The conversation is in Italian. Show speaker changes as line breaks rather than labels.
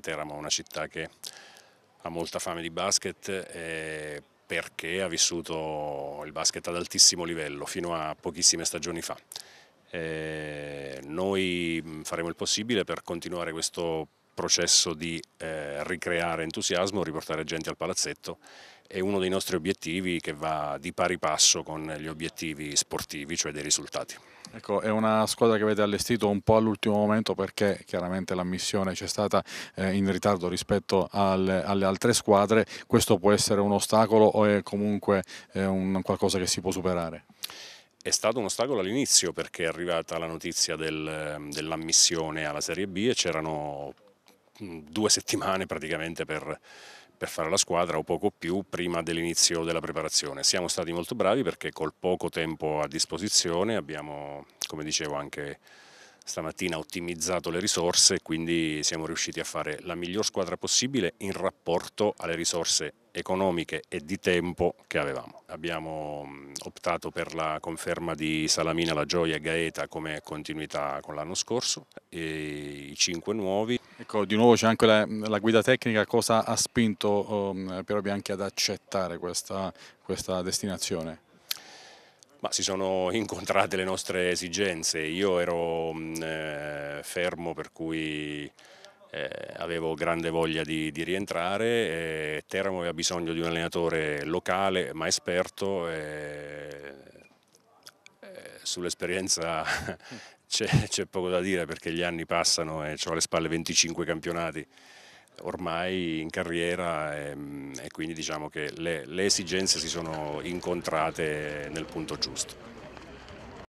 Teramo una città che ha molta fame di basket eh, perché ha vissuto il basket ad altissimo livello fino a pochissime stagioni fa. Eh, noi mm, faremo il possibile per continuare questo processo di eh, ricreare entusiasmo, riportare gente al palazzetto è uno dei nostri obiettivi che va di pari passo con gli obiettivi sportivi, cioè dei risultati. Ecco,
è una squadra che avete allestito un po' all'ultimo momento perché chiaramente l'ammissione c'è stata eh, in ritardo rispetto al, alle altre squadre, questo può essere un ostacolo o è comunque eh, un, qualcosa che si può superare?
È stato un ostacolo all'inizio perché è arrivata la notizia del, dell'ammissione alla Serie B e c'erano due settimane praticamente per, per fare la squadra o poco più prima dell'inizio della preparazione. Siamo stati molto bravi perché col poco tempo a disposizione abbiamo, come dicevo anche stamattina, ottimizzato le risorse e quindi siamo riusciti a fare la miglior squadra possibile in rapporto alle risorse economiche e di tempo che avevamo. Abbiamo optato per la conferma di Salamina, La Gioia e Gaeta come continuità con l'anno scorso, i cinque nuovi. Ecco, di nuovo c'è anche
la, la, guida tecnica, cosa ha spinto um, Piero Bianchi ad accettare questa, questa destinazione?
Ma si sono incontrate le nostre esigenze, io ero eh, fermo per cui eh, avevo grande voglia di, di rientrare. Eh, Teramo aveva bisogno di un allenatore locale ma esperto. Eh, eh, sull'esperienza c'è, poco da dire perché gli anni passano e ho alle spalle 25 campionati ormai in carriera e, ehm, e quindi diciamo che le, le esigenze si sono incontrate nel punto giusto.